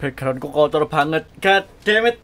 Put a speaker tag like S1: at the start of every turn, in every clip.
S1: เพชรครันก็กอตระพังเงินแค่เทมิต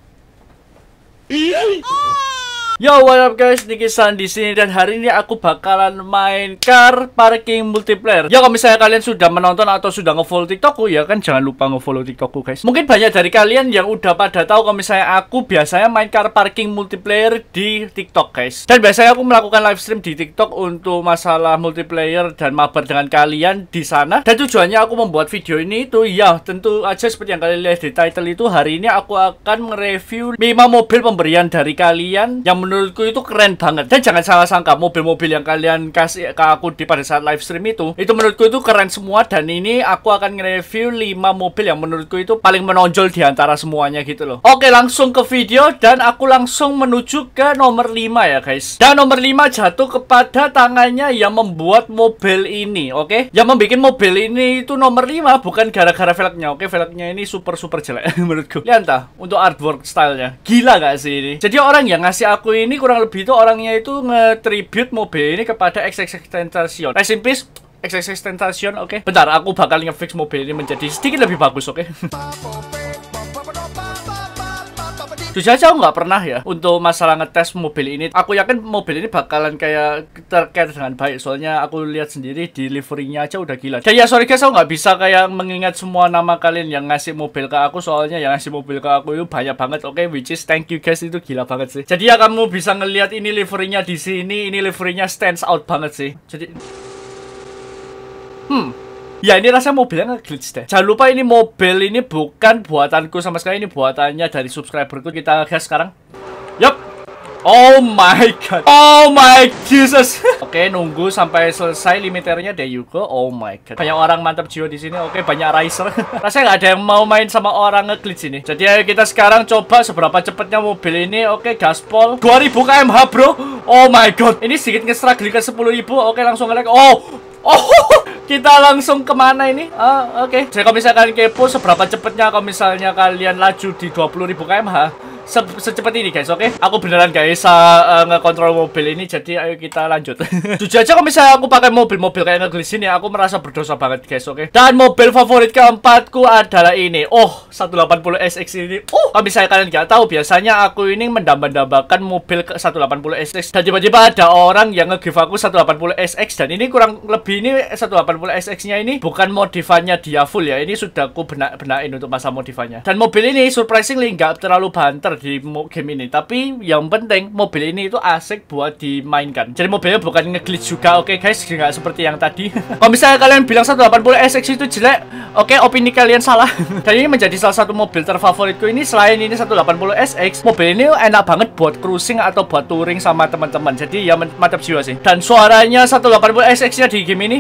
S1: อี Yo, what up guys? Niki San di sini dan hari ini aku bakalan main car parking multiplayer. Ya, kalau misalnya kalian sudah menonton atau sudah ngefollow TikTokku ya kan jangan lupa ngefollow TikTokku guys. Mungkin banyak dari kalian yang udah pada tahu kalau misalnya aku biasanya main car parking multiplayer di TikTok guys. Dan biasanya aku melakukan live stream di TikTok untuk masalah multiplayer dan mabar dengan kalian di sana. Dan tujuannya aku membuat video ini itu ya tentu aja seperti yang kalian lihat di title itu hari ini aku akan mereview 5 mobil pemberian dari kalian yang menurutku itu keren banget. Dan jangan salah sangka, mobil-mobil yang kalian kasih ke aku di pada saat live stream itu, itu menurutku itu keren semua dan ini aku akan nge-review 5 mobil yang menurutku itu paling menonjol di antara semuanya gitu loh. Oke, langsung ke video dan aku langsung menuju ke nomor 5 ya guys. Dan nomor 5 jatuh kepada tangannya yang membuat mobil ini, oke? Okay? Yang membuat mobil ini itu nomor 5 bukan gara-gara velgnya, oke? Okay? Velgnya ini super-super jelek menurutku. Lihat entah, untuk artwork stylenya. Gila gak sih ini? Jadi orang yang ngasih aku ini kurang lebih itu orangnya itu nge-tribute mobil ini kepada XXX Tentacion. Rest in peace, oke. Okay? Bentar, aku bakal ngefix mobil ini menjadi sedikit lebih bagus, oke. Okay? Jujur aja aku nggak pernah ya untuk masalah ngetes mobil ini. Aku yakin mobil ini bakalan kayak terkait dengan baik. Soalnya aku lihat sendiri deliverynya aja udah gila. jadi ya sorry guys, aku nggak bisa kayak mengingat semua nama kalian yang ngasih mobil ke aku. Soalnya yang ngasih mobil ke aku itu banyak banget. Oke, okay? which is thank you guys itu gila banget sih. Jadi ya kamu bisa ngelihat ini liverynya di sini, ini liverynya stands out banget sih. Jadi, hmm. Ya ini rasanya mobilnya nge-glitch deh Jangan lupa ini mobil ini bukan buatanku sama sekali Ini buatannya dari subscriberku Kita gas sekarang Yup Oh my god Oh my Jesus Oke okay, nunggu sampai selesai limiternya There you Oh my god Banyak orang mantap jiwa di sini Oke okay, banyak riser Rasanya nggak ada yang mau main sama orang ngeglitch ini Jadi ayo kita sekarang coba seberapa cepatnya mobil ini Oke okay, gaspol 2000 kmh bro Oh my god Ini sedikit ngestra ke 10000 Oke langsung nge Oh Oh kita langsung kemana ini? Oh, oke. Okay. Jadi kalau misalkan kepo seberapa cepatnya kalau misalnya kalian laju di 20.000 h se secepat ini guys, oke? Okay? Aku beneran guys uh, ngekontrol mobil ini, jadi ayo kita lanjut. Jujur aja kalau misalnya aku pakai mobil-mobil kayak ngeglisin ya, aku merasa berdosa banget guys, oke? Okay? Dan mobil favorit keempatku adalah ini. Oh, 180 SX ini. Oh, kalau misalnya kalian nggak tahu, biasanya aku ini mendambakan mobil ke 180 SX. Dan tiba-tiba ada orang yang nge-give aku 180 SX dan ini kurang lebih ini 180 SX-nya ini bukan modifannya dia full ya. Ini sudah aku benak-benakin untuk masa modifannya. Dan mobil ini surprisingly nggak terlalu banter di game ini tapi yang penting mobil ini itu asik buat dimainkan jadi mobilnya bukan ngeglitch juga oke okay, guys nggak seperti yang tadi kalau misalnya kalian bilang 180 SX itu jelek oke okay, opini kalian salah dan ini menjadi salah satu mobil terfavoritku ini selain ini 180 SX mobil ini enak banget buat cruising atau buat touring sama teman-teman jadi ya mantap jiwa sih dan suaranya 180 SX nya di game ini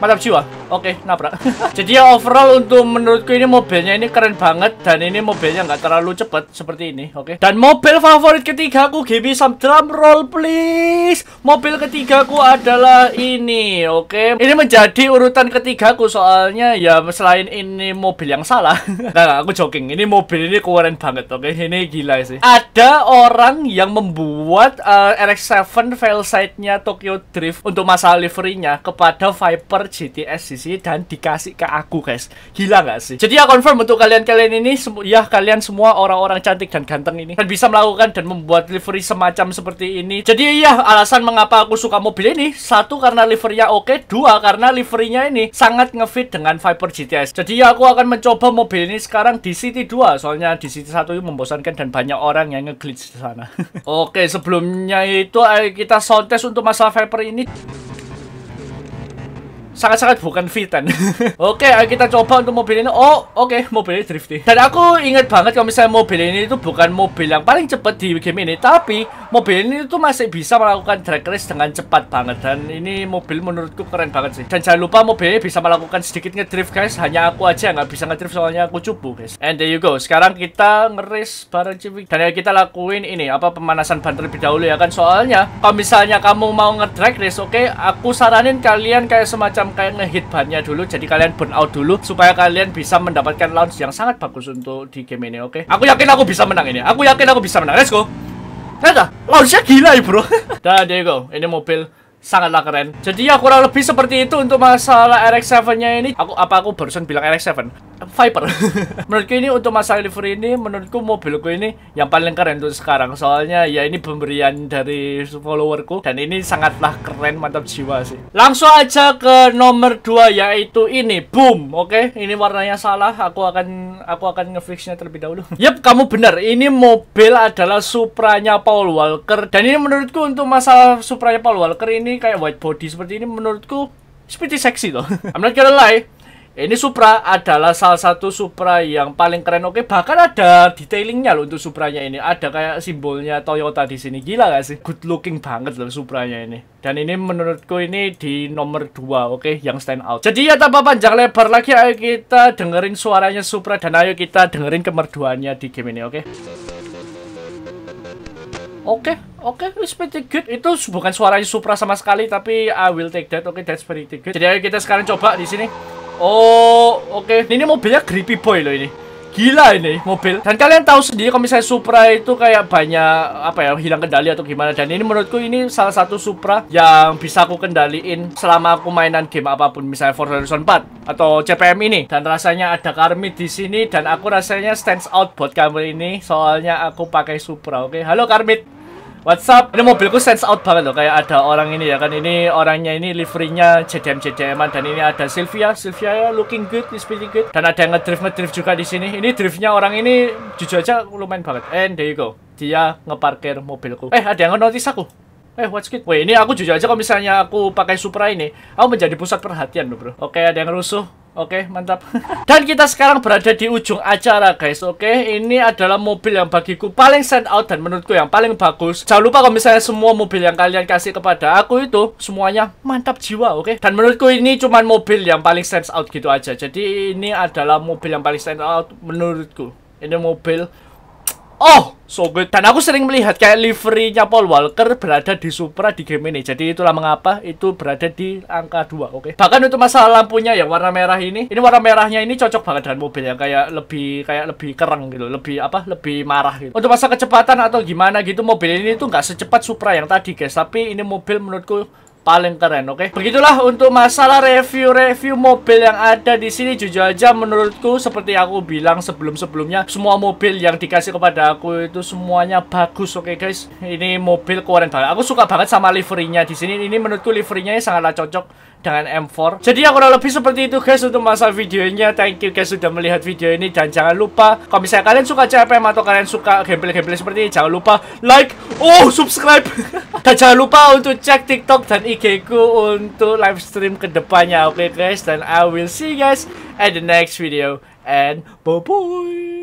S1: mantap jiwa Oke, okay, nabrak. Jadi ya overall untuk menurutku ini mobilnya ini keren banget dan ini mobilnya nggak terlalu cepet seperti ini, oke. Okay? Dan mobil favorit ketiga aku GB some drum roll please. Mobil ketiga aku adalah ini, oke. Okay? Ini menjadi urutan ketiga aku soalnya ya selain ini mobil yang salah. Nah, nah, aku joking. Ini mobil ini keren banget, oke. Okay? Ini gila sih. Ada orang yang membuat uh, eh, RX-7 fail site-nya Tokyo Drift untuk masalah livery kepada Viper GTS sini dan dikasih ke aku guys gila nggak sih jadi ya confirm untuk kalian-kalian ini ya kalian semua orang-orang cantik dan ganteng ini dan bisa melakukan dan membuat livery semacam seperti ini jadi ya alasan mengapa aku suka mobil ini satu karena liverynya oke dua karena liverynya ini sangat ngefit dengan Viper GTS jadi ya aku akan mencoba mobil ini sekarang di City 2 soalnya di City 1 itu membosankan dan banyak orang yang ngeglitch di sana oke sebelumnya itu kita sound test untuk masalah Viper ini sangat-sangat bukan fitan. oke, okay, kita coba untuk mobil ini. Oh, oke, okay, mobil ini drifty. Dan aku ingat banget kalau misalnya mobil ini itu bukan mobil yang paling cepat di game ini, tapi mobil ini itu masih bisa melakukan drag race dengan cepat banget dan ini mobil menurutku keren banget sih. Dan jangan lupa mobil ini bisa melakukan sedikit ngedrift guys, hanya aku aja nggak bisa ngedrift soalnya aku cupu guys. And there you go. Sekarang kita ngeris bareng Civic. Dan kita lakuin ini apa pemanasan ban terlebih dahulu ya kan soalnya kalau misalnya kamu mau ngedrag race, oke, okay, aku saranin kalian kayak semacam sistem kayak ngehit bannya dulu jadi kalian burn out dulu supaya kalian bisa mendapatkan launch yang sangat bagus untuk di game ini oke okay? aku yakin aku bisa menang ini aku yakin aku bisa menang let's go let's launchnya gila ya bro dan there you go ini mobil sangatlah keren. Jadi ya kurang lebih seperti itu untuk masalah RX7-nya ini. Aku apa aku barusan bilang RX7? Viper menurutku ini untuk masa delivery ini menurutku mobilku ini yang paling keren untuk sekarang soalnya ya ini pemberian dari followerku dan ini sangatlah keren mantap jiwa sih langsung aja ke nomor 2 yaitu ini boom oke okay? ini warnanya salah aku akan aku akan ngefixnya terlebih dahulu yep kamu benar ini mobil adalah Supranya Paul Walker dan ini menurutku untuk masalah Supranya Paul Walker ini kayak white body seperti ini menurutku seperti seksi loh I'm not gonna lie ini Supra adalah salah satu Supra yang paling keren. Oke, bahkan ada detailingnya loh untuk Supranya ini. Ada kayak simbolnya Toyota di sini. Gila gak sih? Good looking banget loh Supranya ini. Dan ini menurutku ini di nomor 2, oke, yang stand out. Jadi ya tanpa panjang lebar lagi, ayo kita dengerin suaranya Supra dan ayo kita dengerin kemerduannya di game ini, oke? Oke, oke, okay, it's pretty good. Itu bukan suaranya Supra sama sekali, tapi I will take that. Oke, okay, that's pretty good. Jadi ayo kita sekarang coba di sini. Oh, oke. Okay. Ini mobilnya creepy Boy loh ini. Gila ini mobil. Dan kalian tahu sendiri kalau misalnya Supra itu kayak banyak apa ya hilang kendali atau gimana. Dan ini menurutku ini salah satu Supra yang bisa aku kendaliin selama aku mainan game apapun. Misalnya Forza Horizon 4 atau CPM ini. Dan rasanya ada Karmi di sini dan aku rasanya stands out buat kamu ini soalnya aku pakai Supra. Oke, okay? halo Karmit. What's up? Ini mobilku sense out banget loh kayak ada orang ini ya kan ini orangnya ini liverynya JDM JDMan dan ini ada Sylvia Sylvia ya looking good is pretty good dan ada yang ngedrift ngedrift juga di sini ini driftnya orang ini jujur aja lumayan banget and there you go dia ngeparkir mobilku eh ada yang notice aku Eh, what's good? Wah, ini aku jujur aja kalau misalnya aku pakai Supra ini, aku menjadi pusat perhatian loh, bro. Oke, ada yang rusuh. Oke, okay, mantap. Dan kita sekarang berada di ujung acara, guys. Oke, okay? ini adalah mobil yang bagiku paling stand out dan menurutku yang paling bagus. Jangan lupa kalau misalnya semua mobil yang kalian kasih kepada aku itu semuanya mantap jiwa, oke? Okay? Dan menurutku ini cuman mobil yang paling stand out gitu aja. Jadi ini adalah mobil yang paling stand out menurutku. Ini mobil Oh, so good. Dan aku sering melihat kayak livery-nya Paul Walker berada di Supra di game ini. Jadi itulah mengapa itu berada di angka 2, oke. Okay? Bahkan untuk masalah lampunya ya warna merah ini. Ini warna merahnya ini cocok banget dengan mobil yang kayak lebih kayak lebih kereng gitu, lebih apa? lebih marah gitu. Untuk masalah kecepatan atau gimana gitu mobil ini tuh nggak secepat Supra yang tadi, guys. Tapi ini mobil menurutku paling keren, oke? Okay? Begitulah untuk masalah review-review mobil yang ada di sini. Jujur aja menurutku seperti aku bilang sebelum-sebelumnya, semua mobil yang dikasih kepada aku itu semuanya bagus, oke okay, guys? Ini mobil keren banget. Aku suka banget sama liverynya di sini. Ini menurutku liverynya sangatlah cocok dengan M4. Jadi aku kurang lebih seperti itu guys untuk masalah videonya. Thank you guys sudah melihat video ini dan jangan lupa kalau misalnya kalian suka CPM atau kalian suka gameplay-gameplay seperti ini, jangan lupa like, oh subscribe dan jangan lupa untuk cek TikTok dan IG ku untuk live stream kedepannya oke okay, guys dan I will see you guys at the next video and bye bye